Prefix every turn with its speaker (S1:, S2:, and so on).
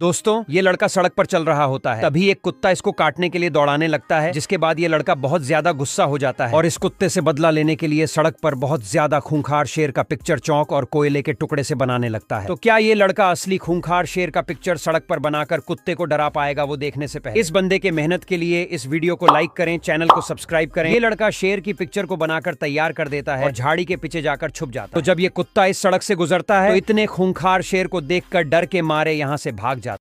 S1: दोस्तों ये लड़का सड़क पर चल रहा होता है तभी एक कुत्ता इसको काटने के लिए दौड़ाने लगता है जिसके बाद ये लड़का बहुत ज्यादा गुस्सा हो जाता है और इस कुत्ते से बदला लेने के लिए सड़क पर बहुत ज्यादा खूंखार शेर का पिक्चर चौक और कोयले के टुकड़े से बनाने लगता है तो क्या ये लड़का असली खूंखार शेर का पिक्चर सड़क पर बनाकर कुत्ते को डरा पाएगा वो देखने से पहले इस बंदे के मेहनत के लिए इस वीडियो को लाइक करें चैनल को सब्सक्राइब करें ये लड़का शेर की पिक्चर को बनाकर तैयार कर देता है झाड़ी के पीछे जाकर छुप जाता है तो जब ये कुत्ता इस सड़क से गुजरता है तो इतने खूंखार शेर को देख डर के मारे यहाँ से
S2: भाग